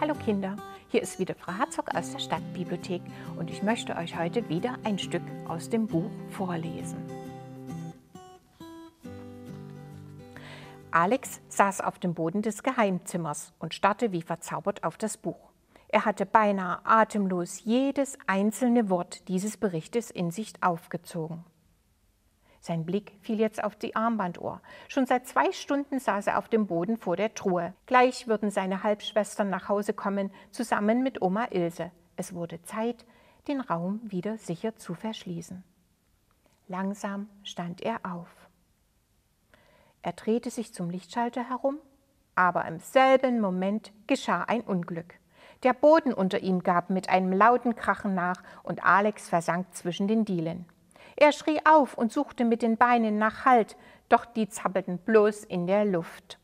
Hallo Kinder, hier ist wieder Frau Herzog aus der Stadtbibliothek und ich möchte euch heute wieder ein Stück aus dem Buch vorlesen. Alex saß auf dem Boden des Geheimzimmers und starrte wie verzaubert auf das Buch. Er hatte beinahe atemlos jedes einzelne Wort dieses Berichtes in sich aufgezogen. Sein Blick fiel jetzt auf die Armbanduhr. Schon seit zwei Stunden saß er auf dem Boden vor der Truhe. Gleich würden seine Halbschwestern nach Hause kommen, zusammen mit Oma Ilse. Es wurde Zeit, den Raum wieder sicher zu verschließen. Langsam stand er auf. Er drehte sich zum Lichtschalter herum, aber im selben Moment geschah ein Unglück. Der Boden unter ihm gab mit einem lauten Krachen nach und Alex versank zwischen den Dielen. Er schrie auf und suchte mit den Beinen nach Halt, doch die zappelten bloß in der Luft.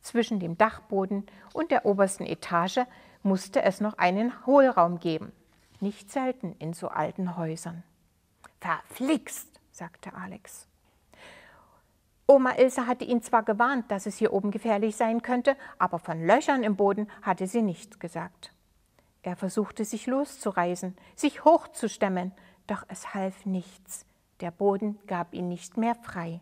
Zwischen dem Dachboden und der obersten Etage musste es noch einen Hohlraum geben, nicht selten in so alten Häusern. Verflixt, sagte Alex. Oma Ilse hatte ihn zwar gewarnt, dass es hier oben gefährlich sein könnte, aber von Löchern im Boden hatte sie nichts gesagt. Er versuchte sich loszureißen, sich hochzustemmen, doch es half nichts, der Boden gab ihn nicht mehr frei.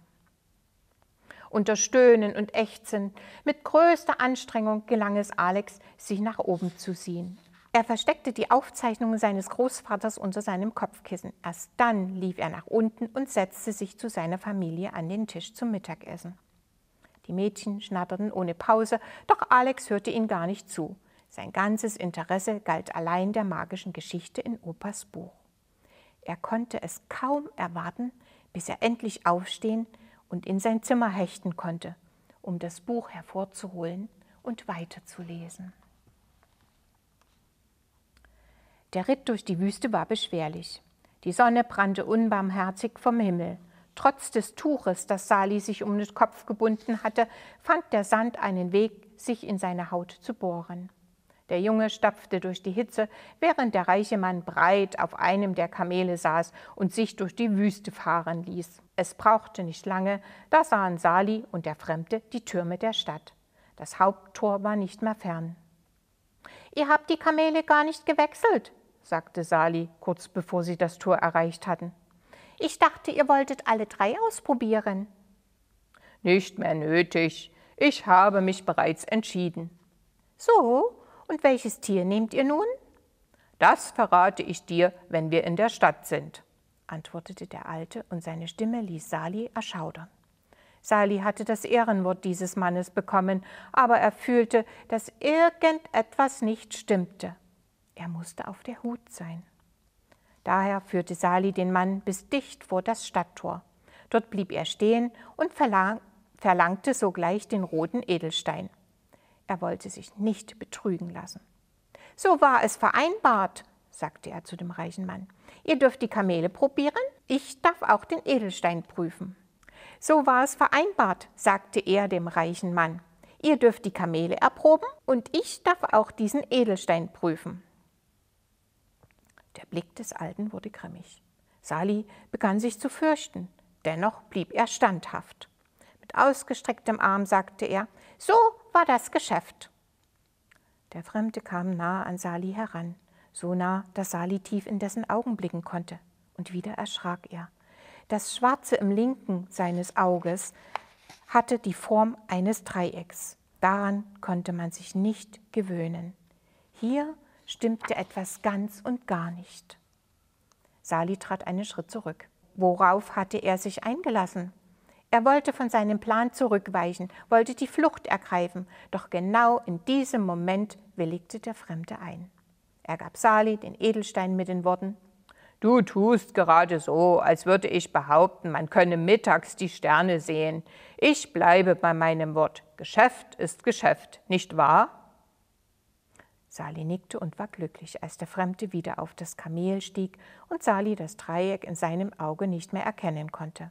Unter Stöhnen und Ächzen, mit größter Anstrengung gelang es Alex, sich nach oben zu ziehen. Er versteckte die Aufzeichnungen seines Großvaters unter seinem Kopfkissen. Erst dann lief er nach unten und setzte sich zu seiner Familie an den Tisch zum Mittagessen. Die Mädchen schnatterten ohne Pause, doch Alex hörte ihnen gar nicht zu. Sein ganzes Interesse galt allein der magischen Geschichte in Opas Buch. Er konnte es kaum erwarten, bis er endlich aufstehen und in sein Zimmer hechten konnte, um das Buch hervorzuholen und weiterzulesen. Der Ritt durch die Wüste war beschwerlich. Die Sonne brannte unbarmherzig vom Himmel. Trotz des Tuches, das Sali sich um den Kopf gebunden hatte, fand der Sand einen Weg, sich in seine Haut zu bohren. Der Junge stapfte durch die Hitze, während der reiche Mann breit auf einem der Kamele saß und sich durch die Wüste fahren ließ. Es brauchte nicht lange, da sahen Sali und der Fremde die Türme der Stadt. Das Haupttor war nicht mehr fern. Ihr habt die Kamele gar nicht gewechselt, sagte Sali, kurz bevor sie das Tor erreicht hatten. Ich dachte, ihr wolltet alle drei ausprobieren. Nicht mehr nötig. Ich habe mich bereits entschieden. So, und welches Tier nehmt ihr nun? Das verrate ich dir, wenn wir in der Stadt sind, antwortete der Alte, und seine Stimme ließ Sali erschaudern. Sali hatte das Ehrenwort dieses Mannes bekommen, aber er fühlte, dass irgendetwas nicht stimmte. Er musste auf der Hut sein. Daher führte Sali den Mann bis dicht vor das Stadttor. Dort blieb er stehen und verlangte sogleich den roten Edelstein. Er wollte sich nicht betrügen lassen. So war es vereinbart, sagte er zu dem reichen Mann. Ihr dürft die Kamele probieren, ich darf auch den Edelstein prüfen. So war es vereinbart, sagte er dem reichen Mann. Ihr dürft die Kamele erproben und ich darf auch diesen Edelstein prüfen. Der Blick des Alten wurde grimmig. Sali begann sich zu fürchten, dennoch blieb er standhaft ausgestrecktem Arm sagte er, so war das Geschäft. Der Fremde kam nah an Sali heran, so nah, dass Sali tief in dessen Augen blicken konnte. Und wieder erschrak er. Das Schwarze im linken seines Auges hatte die Form eines Dreiecks. Daran konnte man sich nicht gewöhnen. Hier stimmte etwas ganz und gar nicht. Sali trat einen Schritt zurück. Worauf hatte er sich eingelassen? Er wollte von seinem Plan zurückweichen, wollte die Flucht ergreifen, doch genau in diesem Moment willigte der Fremde ein. Er gab Sali den Edelstein mit den Worten Du tust gerade so, als würde ich behaupten, man könne mittags die Sterne sehen. Ich bleibe bei meinem Wort. Geschäft ist Geschäft, nicht wahr? Sali nickte und war glücklich, als der Fremde wieder auf das Kamel stieg und Sali das Dreieck in seinem Auge nicht mehr erkennen konnte.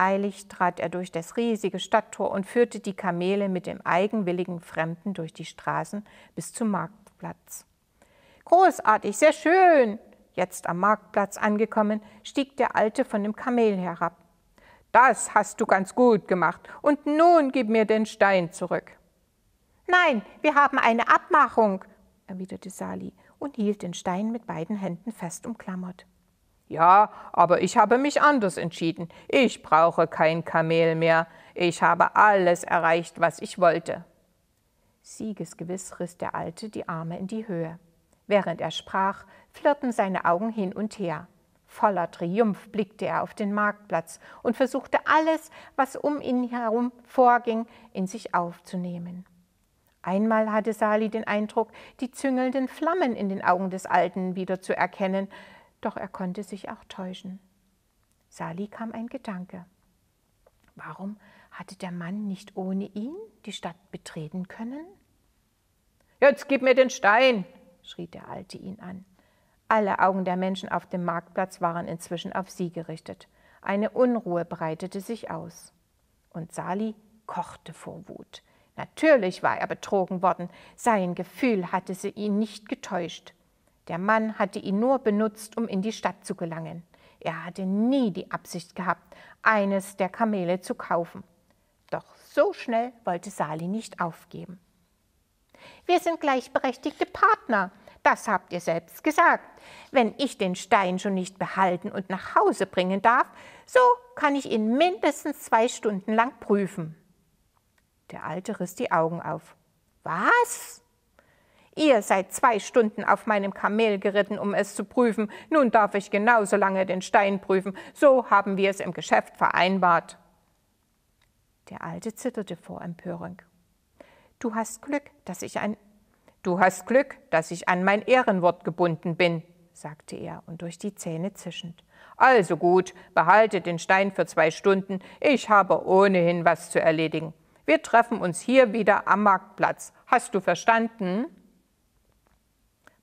Eilig trat er durch das riesige Stadttor und führte die Kamele mit dem eigenwilligen Fremden durch die Straßen bis zum Marktplatz. Großartig, sehr schön! Jetzt am Marktplatz angekommen, stieg der Alte von dem Kamel herab. Das hast du ganz gut gemacht, und nun gib mir den Stein zurück. Nein, wir haben eine Abmachung, erwiderte Sali und hielt den Stein mit beiden Händen fest umklammert. Ja, aber ich habe mich anders entschieden. Ich brauche kein Kamel mehr. Ich habe alles erreicht, was ich wollte. Siegesgewiss riss der Alte die Arme in die Höhe. Während er sprach, flirrten seine Augen hin und her. Voller Triumph blickte er auf den Marktplatz und versuchte alles, was um ihn herum vorging, in sich aufzunehmen. Einmal hatte Sali den Eindruck, die züngelnden Flammen in den Augen des Alten wieder zu erkennen, doch er konnte sich auch täuschen. Sali kam ein Gedanke. Warum hatte der Mann nicht ohne ihn die Stadt betreten können? Jetzt gib mir den Stein, schrie der Alte ihn an. Alle Augen der Menschen auf dem Marktplatz waren inzwischen auf sie gerichtet. Eine Unruhe breitete sich aus. Und Sali kochte vor Wut. Natürlich war er betrogen worden. Sein Gefühl hatte sie ihn nicht getäuscht. Der Mann hatte ihn nur benutzt, um in die Stadt zu gelangen. Er hatte nie die Absicht gehabt, eines der Kamele zu kaufen. Doch so schnell wollte Sali nicht aufgeben. Wir sind gleichberechtigte Partner, das habt ihr selbst gesagt. Wenn ich den Stein schon nicht behalten und nach Hause bringen darf, so kann ich ihn mindestens zwei Stunden lang prüfen. Der Alte riss die Augen auf. Was? Ihr seid zwei Stunden auf meinem Kamel geritten, um es zu prüfen. Nun darf ich genauso lange den Stein prüfen. So haben wir es im Geschäft vereinbart. Der Alte zitterte vor Empörung. Du hast Glück, dass ich ein Du hast Glück, dass ich an mein Ehrenwort gebunden bin, sagte er und durch die Zähne zischend. Also gut, behalte den Stein für zwei Stunden, ich habe ohnehin was zu erledigen. Wir treffen uns hier wieder am Marktplatz. Hast du verstanden?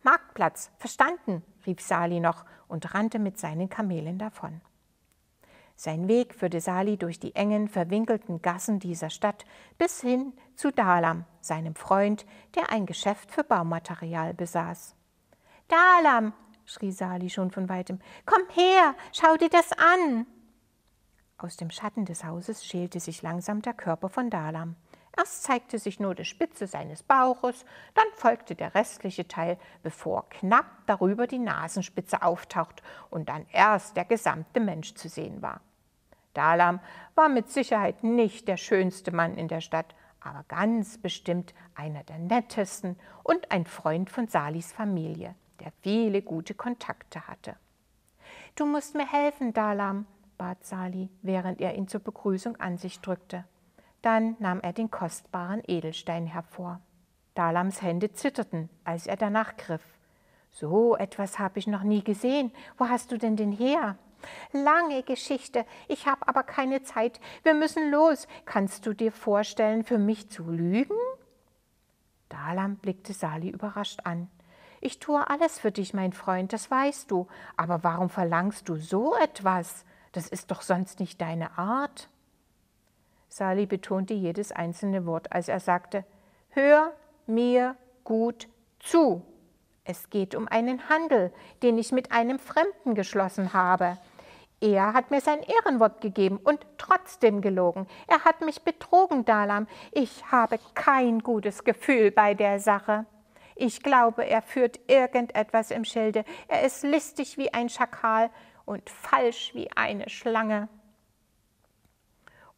Marktplatz, verstanden, rief Sali noch und rannte mit seinen Kamelen davon. Sein Weg führte Sali durch die engen, verwinkelten Gassen dieser Stadt bis hin zu Dalam, seinem Freund, der ein Geschäft für Baumaterial besaß. Dalam, schrie Sali schon von weitem, komm her, schau dir das an! Aus dem Schatten des Hauses schälte sich langsam der Körper von Dalam. Erst zeigte sich nur die Spitze seines Bauches, dann folgte der restliche Teil, bevor knapp darüber die Nasenspitze auftaucht und dann erst der gesamte Mensch zu sehen war. Dalam war mit Sicherheit nicht der schönste Mann in der Stadt, aber ganz bestimmt einer der nettesten und ein Freund von Salis Familie, der viele gute Kontakte hatte. Du musst mir helfen, Dalam, bat Sali, während er ihn zur Begrüßung an sich drückte. Dann nahm er den kostbaren Edelstein hervor. Dalams Hände zitterten, als er danach griff. So etwas habe ich noch nie gesehen. Wo hast du denn den her? Lange Geschichte. Ich habe aber keine Zeit. Wir müssen los. Kannst du dir vorstellen, für mich zu lügen? Dalam blickte Sali überrascht an. Ich tue alles für dich, mein Freund, das weißt du. Aber warum verlangst du so etwas? Das ist doch sonst nicht deine Art. Sali betonte jedes einzelne Wort, als er sagte, Hör mir gut zu. Es geht um einen Handel, den ich mit einem Fremden geschlossen habe. Er hat mir sein Ehrenwort gegeben und trotzdem gelogen. Er hat mich betrogen, Dalam. Ich habe kein gutes Gefühl bei der Sache. Ich glaube, er führt irgendetwas im Schilde. Er ist listig wie ein Schakal und falsch wie eine Schlange.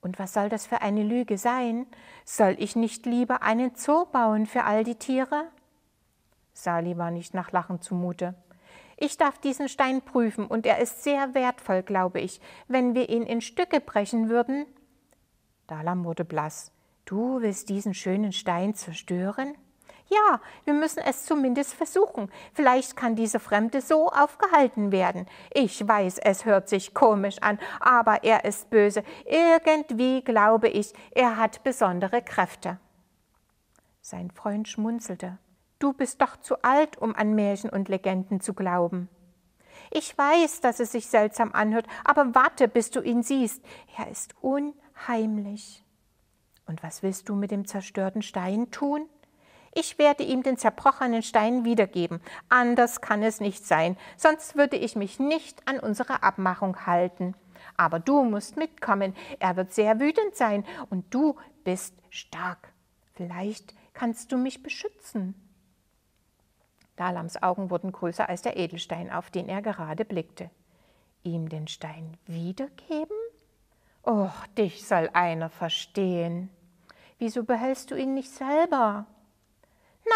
Und was soll das für eine Lüge sein? Soll ich nicht lieber einen Zoo bauen für all die Tiere? Sali war nicht nach Lachen zumute. Ich darf diesen Stein prüfen, und er ist sehr wertvoll, glaube ich. Wenn wir ihn in Stücke brechen würden. Dalam wurde blass. Du willst diesen schönen Stein zerstören? Ja, wir müssen es zumindest versuchen. Vielleicht kann diese Fremde so aufgehalten werden. Ich weiß, es hört sich komisch an, aber er ist böse. Irgendwie glaube ich, er hat besondere Kräfte. Sein Freund schmunzelte. Du bist doch zu alt, um an Märchen und Legenden zu glauben. Ich weiß, dass es sich seltsam anhört, aber warte, bis du ihn siehst. Er ist unheimlich. Und was willst du mit dem zerstörten Stein tun? Ich werde ihm den zerbrochenen Stein wiedergeben. Anders kann es nicht sein, sonst würde ich mich nicht an unsere Abmachung halten. Aber du musst mitkommen, er wird sehr wütend sein und du bist stark. Vielleicht kannst du mich beschützen. Dalams Augen wurden größer als der Edelstein, auf den er gerade blickte. Ihm den Stein wiedergeben? Och, dich soll einer verstehen. Wieso behältst du ihn nicht selber?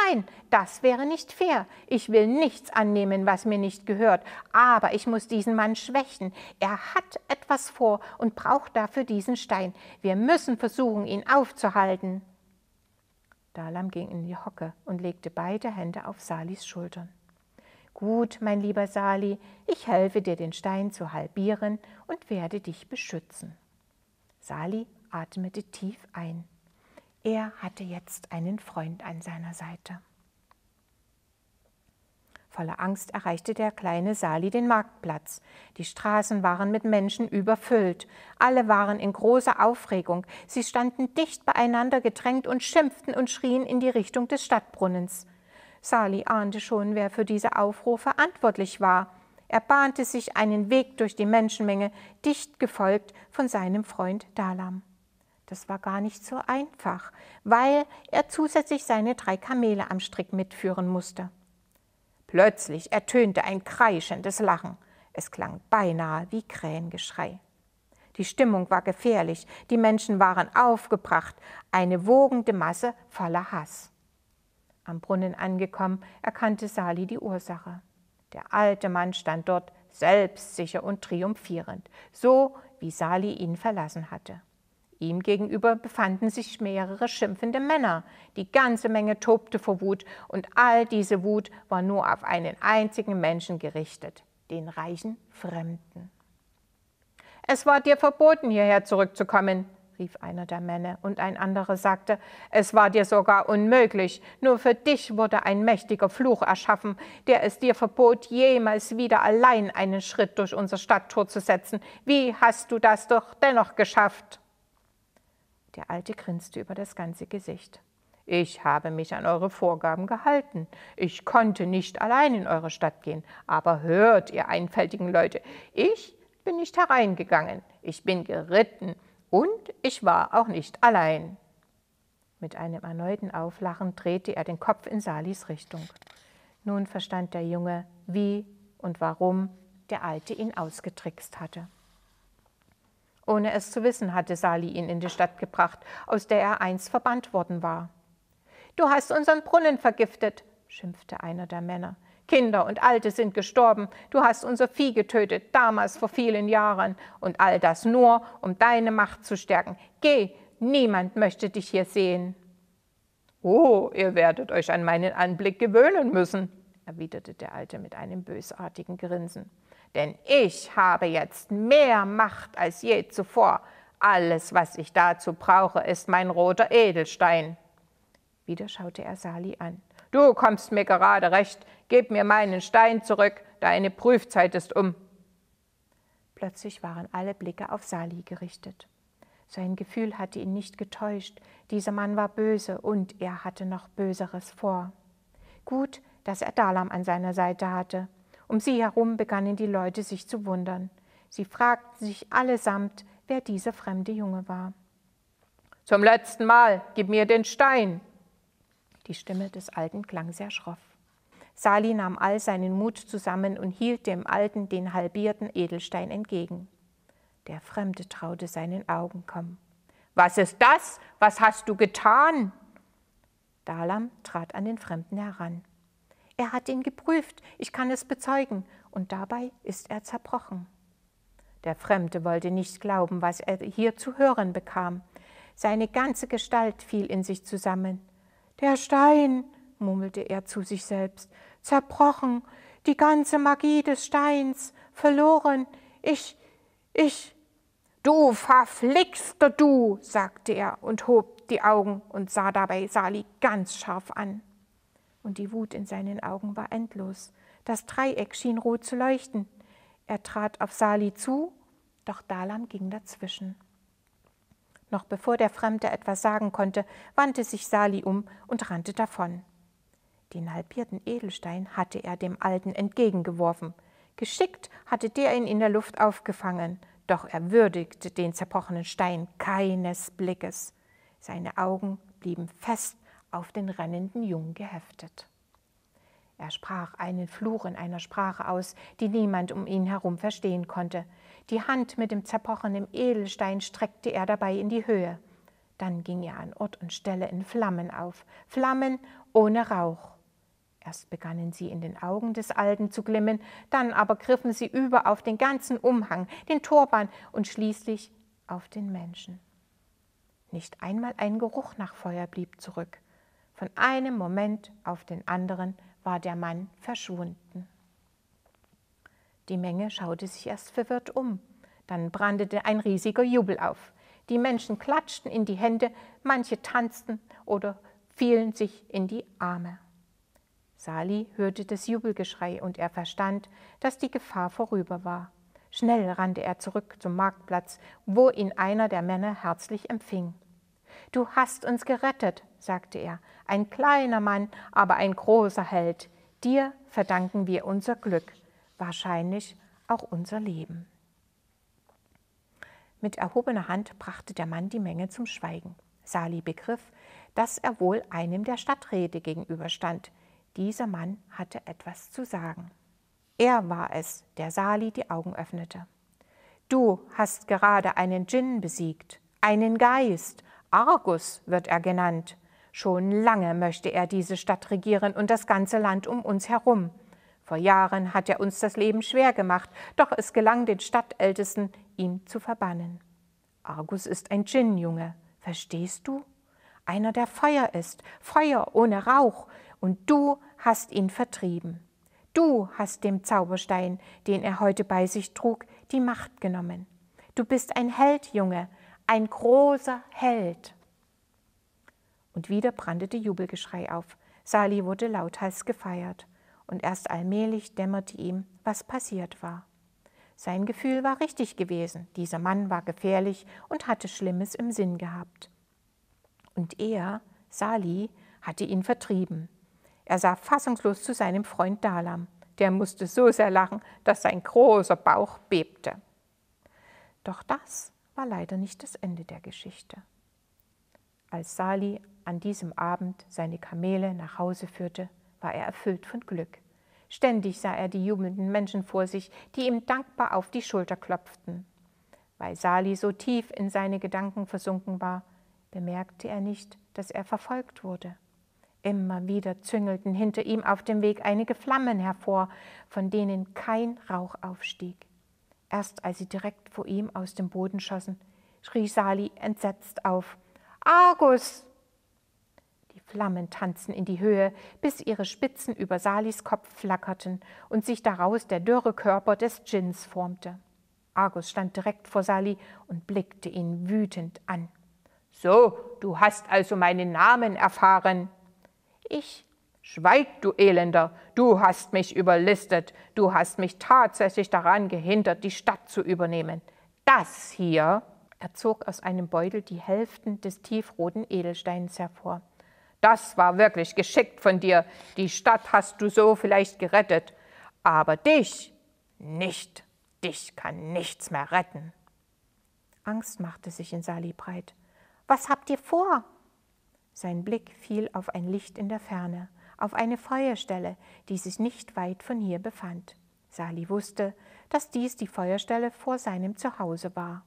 Nein, das wäre nicht fair. Ich will nichts annehmen, was mir nicht gehört. Aber ich muss diesen Mann schwächen. Er hat etwas vor und braucht dafür diesen Stein. Wir müssen versuchen, ihn aufzuhalten. Dalam ging in die Hocke und legte beide Hände auf Salis Schultern. Gut, mein lieber Sali, ich helfe dir, den Stein zu halbieren und werde dich beschützen. Sali atmete tief ein er hatte jetzt einen Freund an seiner Seite. Voller Angst erreichte der kleine Sali den Marktplatz. Die Straßen waren mit Menschen überfüllt. Alle waren in großer Aufregung. Sie standen dicht beieinander gedrängt und schimpften und schrien in die Richtung des Stadtbrunnens. Sali ahnte schon, wer für diese Aufruhr verantwortlich war. Er bahnte sich einen Weg durch die Menschenmenge, dicht gefolgt von seinem Freund Dalam. Das war gar nicht so einfach, weil er zusätzlich seine drei Kamele am Strick mitführen musste. Plötzlich ertönte ein kreischendes Lachen. Es klang beinahe wie Krähengeschrei. Die Stimmung war gefährlich, die Menschen waren aufgebracht, eine wogende Masse voller Hass. Am Brunnen angekommen, erkannte Sali die Ursache. Der alte Mann stand dort, selbstsicher und triumphierend, so wie Sali ihn verlassen hatte. Ihm gegenüber befanden sich mehrere schimpfende Männer. Die ganze Menge tobte vor Wut und all diese Wut war nur auf einen einzigen Menschen gerichtet, den reichen Fremden. Es war dir verboten, hierher zurückzukommen, rief einer der Männer, und ein anderer sagte, es war dir sogar unmöglich, nur für dich wurde ein mächtiger Fluch erschaffen, der es dir verbot, jemals wieder allein einen Schritt durch unser Stadttor zu setzen. Wie hast du das doch dennoch geschafft? Der Alte grinste über das ganze Gesicht. Ich habe mich an eure Vorgaben gehalten. Ich konnte nicht allein in eure Stadt gehen. Aber hört, ihr einfältigen Leute, ich bin nicht hereingegangen. Ich bin geritten. Und ich war auch nicht allein. Mit einem erneuten Auflachen drehte er den Kopf in Salis Richtung. Nun verstand der Junge, wie und warum der Alte ihn ausgetrickst hatte. Ohne es zu wissen, hatte Sali ihn in die Stadt gebracht, aus der er einst verbannt worden war. Du hast unseren Brunnen vergiftet, schimpfte einer der Männer. Kinder und Alte sind gestorben, du hast unser Vieh getötet, damals vor vielen Jahren, und all das nur, um deine Macht zu stärken. Geh, niemand möchte dich hier sehen. Oh, ihr werdet euch an meinen Anblick gewöhnen müssen, erwiderte der Alte mit einem bösartigen Grinsen denn ich habe jetzt mehr Macht als je zuvor. Alles, was ich dazu brauche, ist mein roter Edelstein. Wieder schaute er Sali an. Du kommst mir gerade recht, gib mir meinen Stein zurück, deine Prüfzeit ist um. Plötzlich waren alle Blicke auf Sali gerichtet. Sein Gefühl hatte ihn nicht getäuscht, dieser Mann war böse und er hatte noch Böseres vor. Gut, dass er Dalam an seiner Seite hatte. Um sie herum begannen die Leute sich zu wundern. Sie fragten sich allesamt, wer dieser fremde Junge war. Zum letzten Mal, gib mir den Stein! Die Stimme des Alten klang sehr schroff. Sali nahm all seinen Mut zusammen und hielt dem Alten den halbierten Edelstein entgegen. Der Fremde traute seinen Augen kaum. Was ist das? Was hast du getan? Dalam trat an den Fremden heran. Er hat ihn geprüft, ich kann es bezeugen. Und dabei ist er zerbrochen. Der Fremde wollte nicht glauben, was er hier zu hören bekam. Seine ganze Gestalt fiel in sich zusammen. Der Stein, murmelte er zu sich selbst, zerbrochen, die ganze Magie des Steins, verloren. Ich, ich. Du verflixter du, sagte er und hob die Augen und sah dabei Sali ganz scharf an und die Wut in seinen Augen war endlos. Das Dreieck schien rot zu leuchten. Er trat auf Sali zu, doch Dalam ging dazwischen. Noch bevor der Fremde etwas sagen konnte, wandte sich Sali um und rannte davon. Den halbierten Edelstein hatte er dem Alten entgegengeworfen. Geschickt hatte der ihn in der Luft aufgefangen, doch er würdigte den zerbrochenen Stein keines Blickes. Seine Augen blieben fest auf den rennenden Jungen geheftet. Er sprach einen Fluch in einer Sprache aus, die niemand um ihn herum verstehen konnte. Die Hand mit dem zerbrochenen Edelstein streckte er dabei in die Höhe. Dann ging er an Ort und Stelle in Flammen auf, Flammen ohne Rauch. Erst begannen sie in den Augen des Alten zu glimmen, dann aber griffen sie über auf den ganzen Umhang, den Turban und schließlich auf den Menschen. Nicht einmal ein Geruch nach Feuer blieb zurück. Von einem Moment auf den anderen war der Mann verschwunden. Die Menge schaute sich erst verwirrt um. Dann brandete ein riesiger Jubel auf. Die Menschen klatschten in die Hände, manche tanzten oder fielen sich in die Arme. Sali hörte das Jubelgeschrei und er verstand, dass die Gefahr vorüber war. Schnell rannte er zurück zum Marktplatz, wo ihn einer der Männer herzlich empfing. Du hast uns gerettet, sagte er, ein kleiner Mann, aber ein großer Held. Dir verdanken wir unser Glück, wahrscheinlich auch unser Leben. Mit erhobener Hand brachte der Mann die Menge zum Schweigen. Sali begriff, dass er wohl einem der Stadträte gegenüberstand. Dieser Mann hatte etwas zu sagen. Er war es, der Sali die Augen öffnete. Du hast gerade einen Djinn besiegt, einen Geist, Argus wird er genannt. Schon lange möchte er diese Stadt regieren und das ganze Land um uns herum. Vor Jahren hat er uns das Leben schwer gemacht, doch es gelang den Stadtältesten, ihn zu verbannen. Argus ist ein Djinn-Junge, verstehst du? Einer, der Feuer ist, Feuer ohne Rauch, und du hast ihn vertrieben. Du hast dem Zauberstein, den er heute bei sich trug, die Macht genommen. Du bist ein Held, Junge, ein großer Held. Und wieder brandete Jubelgeschrei auf. Sali wurde lauthals gefeiert. Und erst allmählich dämmerte ihm, was passiert war. Sein Gefühl war richtig gewesen. Dieser Mann war gefährlich und hatte Schlimmes im Sinn gehabt. Und er, Sali, hatte ihn vertrieben. Er sah fassungslos zu seinem Freund Dalam. Der musste so sehr lachen, dass sein großer Bauch bebte. Doch das war leider nicht das Ende der Geschichte. Als Sali an diesem Abend seine Kamele nach Hause führte, war er erfüllt von Glück. Ständig sah er die jubelnden Menschen vor sich, die ihm dankbar auf die Schulter klopften. Weil Sali so tief in seine Gedanken versunken war, bemerkte er nicht, dass er verfolgt wurde. Immer wieder züngelten hinter ihm auf dem Weg einige Flammen hervor, von denen kein Rauch aufstieg. Erst als sie direkt vor ihm aus dem Boden schossen, schrie Sali entsetzt auf. Argus! Flammen tanzten in die Höhe, bis ihre Spitzen über Salis Kopf flackerten und sich daraus der dürre Körper des Djinns formte. Argus stand direkt vor Sali und blickte ihn wütend an. So, du hast also meinen Namen erfahren. Ich? Schweig, du Elender, du hast mich überlistet, du hast mich tatsächlich daran gehindert, die Stadt zu übernehmen. Das hier, er zog aus einem Beutel die Hälften des tiefroten Edelsteins hervor. Das war wirklich geschickt von dir. Die Stadt hast du so vielleicht gerettet, aber dich nicht. Dich kann nichts mehr retten. Angst machte sich in Sali breit. Was habt ihr vor? Sein Blick fiel auf ein Licht in der Ferne, auf eine Feuerstelle, die sich nicht weit von hier befand. Sali wusste, dass dies die Feuerstelle vor seinem Zuhause war.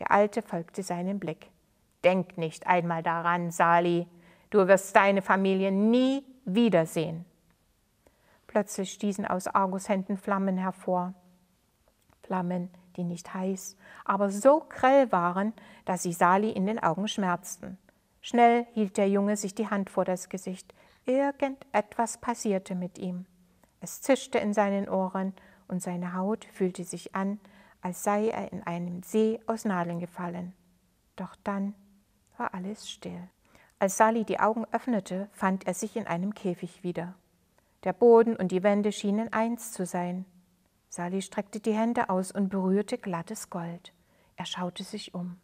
Der Alte folgte seinem Blick. Denk nicht einmal daran, Sali, Du wirst deine Familie nie wiedersehen. Plötzlich stießen aus Argus Händen Flammen hervor. Flammen, die nicht heiß, aber so grell waren, dass sie Sali in den Augen schmerzten. Schnell hielt der Junge sich die Hand vor das Gesicht. Irgendetwas passierte mit ihm. Es zischte in seinen Ohren und seine Haut fühlte sich an, als sei er in einem See aus Nadeln gefallen. Doch dann war alles still. Als Sally die Augen öffnete, fand er sich in einem Käfig wieder. Der Boden und die Wände schienen eins zu sein. Sally streckte die Hände aus und berührte glattes Gold. Er schaute sich um.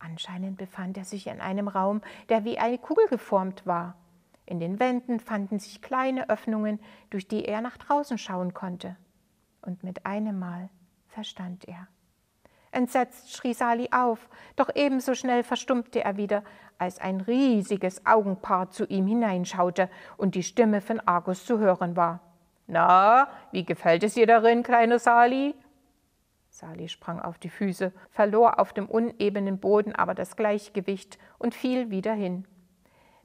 Anscheinend befand er sich in einem Raum, der wie eine Kugel geformt war. In den Wänden fanden sich kleine Öffnungen, durch die er nach draußen schauen konnte. Und mit einem Mal verstand er. Entsetzt schrie Sali auf, doch ebenso schnell verstummte er wieder, als ein riesiges Augenpaar zu ihm hineinschaute und die Stimme von Argus zu hören war. Na, wie gefällt es dir darin, kleine Sali? Sali sprang auf die Füße, verlor auf dem unebenen Boden aber das Gleichgewicht und fiel wieder hin.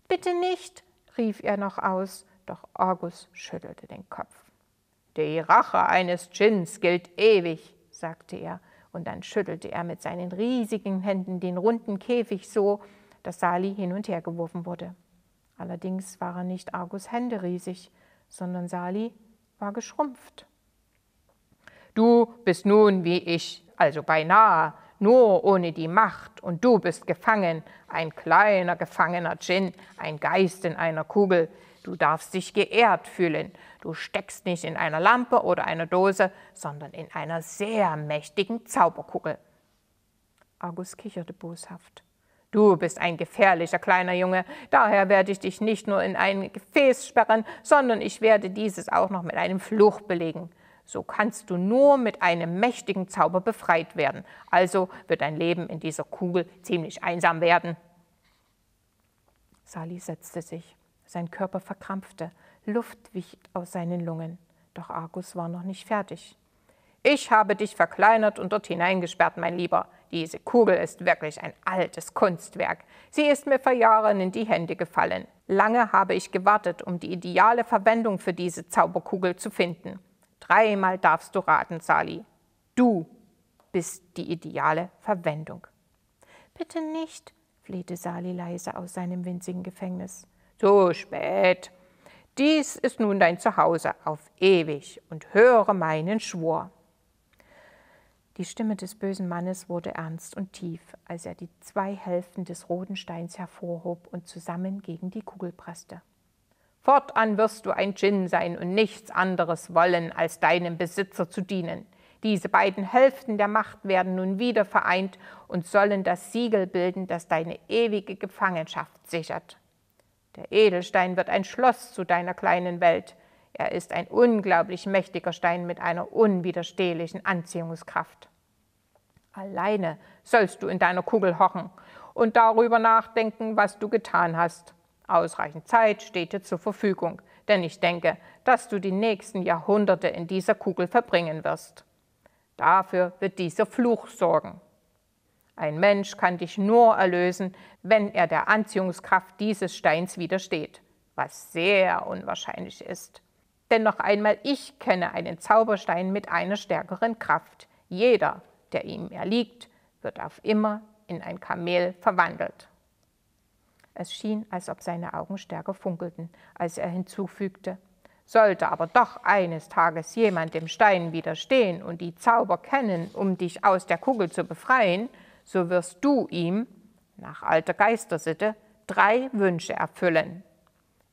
Bitte nicht, rief er noch aus, doch Argus schüttelte den Kopf. Die Rache eines Dschinns gilt ewig, sagte er und dann schüttelte er mit seinen riesigen Händen den runden Käfig so, dass Sali hin und her geworfen wurde. Allerdings waren nicht Argus Hände riesig, sondern Sali war geschrumpft. Du bist nun wie ich, also beinahe, nur ohne die Macht, und du bist gefangen, ein kleiner gefangener Djinn, ein Geist in einer Kugel. Du darfst dich geehrt fühlen, Du steckst nicht in einer Lampe oder einer Dose, sondern in einer sehr mächtigen Zauberkugel. August kicherte boshaft. Du bist ein gefährlicher kleiner Junge, daher werde ich dich nicht nur in ein Gefäß sperren, sondern ich werde dieses auch noch mit einem Fluch belegen. So kannst du nur mit einem mächtigen Zauber befreit werden. Also wird dein Leben in dieser Kugel ziemlich einsam werden. Sali setzte sich. Sein Körper verkrampfte. Luft wich aus seinen Lungen. Doch Argus war noch nicht fertig. Ich habe dich verkleinert und dort hineingesperrt, mein Lieber. Diese Kugel ist wirklich ein altes Kunstwerk. Sie ist mir vor Jahren in die Hände gefallen. Lange habe ich gewartet, um die ideale Verwendung für diese Zauberkugel zu finden. Dreimal darfst du raten, Sali. Du bist die ideale Verwendung. Bitte nicht, flehte Sali leise aus seinem winzigen Gefängnis. Zu spät, dies ist nun dein Zuhause auf ewig und höre meinen Schwur. Die Stimme des bösen Mannes wurde ernst und tief, als er die zwei Hälften des roten Steins hervorhob und zusammen gegen die Kugel presste. Fortan wirst du ein Djinn sein und nichts anderes wollen, als deinem Besitzer zu dienen. Diese beiden Hälften der Macht werden nun wieder vereint und sollen das Siegel bilden, das deine ewige Gefangenschaft sichert. Der Edelstein wird ein Schloss zu deiner kleinen Welt. Er ist ein unglaublich mächtiger Stein mit einer unwiderstehlichen Anziehungskraft. Alleine sollst du in deiner Kugel hocken und darüber nachdenken, was du getan hast. Ausreichend Zeit steht dir zur Verfügung, denn ich denke, dass du die nächsten Jahrhunderte in dieser Kugel verbringen wirst. Dafür wird dieser Fluch sorgen. Ein Mensch kann dich nur erlösen, wenn er der Anziehungskraft dieses Steins widersteht, was sehr unwahrscheinlich ist. Denn noch einmal, ich kenne einen Zauberstein mit einer stärkeren Kraft. Jeder, der ihm erliegt, wird auf immer in ein Kamel verwandelt. Es schien, als ob seine Augen stärker funkelten, als er hinzufügte. Sollte aber doch eines Tages jemand dem Stein widerstehen und die Zauber kennen, um dich aus der Kugel zu befreien, so wirst du ihm, nach alter Geistersitte, drei Wünsche erfüllen.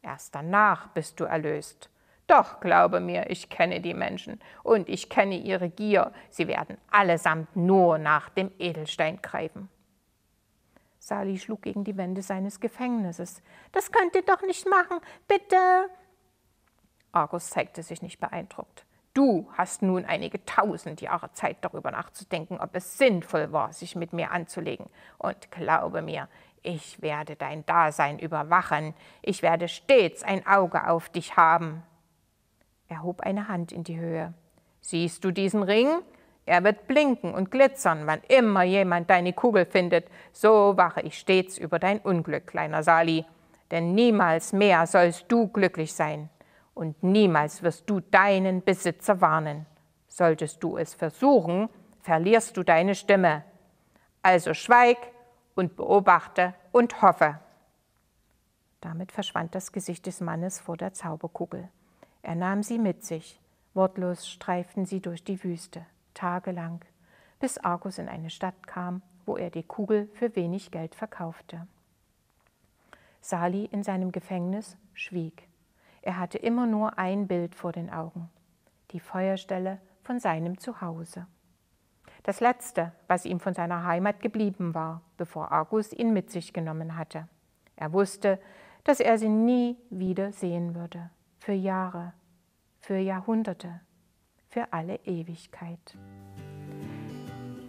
Erst danach bist du erlöst. Doch glaube mir, ich kenne die Menschen und ich kenne ihre Gier. Sie werden allesamt nur nach dem Edelstein greifen. Sali schlug gegen die Wände seines Gefängnisses. Das könnt ihr doch nicht machen, bitte! Argus zeigte sich nicht beeindruckt. Du hast nun einige tausend Jahre Zeit darüber nachzudenken, ob es sinnvoll war, sich mit mir anzulegen. Und glaube mir, ich werde dein Dasein überwachen. Ich werde stets ein Auge auf dich haben. Er hob eine Hand in die Höhe. Siehst du diesen Ring? Er wird blinken und glitzern, wann immer jemand deine Kugel findet. So wache ich stets über dein Unglück, kleiner Sali. Denn niemals mehr sollst du glücklich sein und niemals wirst du deinen Besitzer warnen. Solltest du es versuchen, verlierst du deine Stimme. Also schweig und beobachte und hoffe. Damit verschwand das Gesicht des Mannes vor der Zauberkugel. Er nahm sie mit sich. Wortlos streiften sie durch die Wüste, tagelang, bis Argus in eine Stadt kam, wo er die Kugel für wenig Geld verkaufte. Sali in seinem Gefängnis schwieg. Er hatte immer nur ein Bild vor den Augen, die Feuerstelle von seinem Zuhause. Das letzte, was ihm von seiner Heimat geblieben war, bevor Argus ihn mit sich genommen hatte. Er wusste, dass er sie nie wieder sehen würde, für Jahre, für Jahrhunderte, für alle Ewigkeit.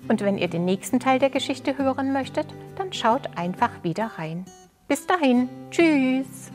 Und wenn ihr den nächsten Teil der Geschichte hören möchtet, dann schaut einfach wieder rein. Bis dahin, tschüss!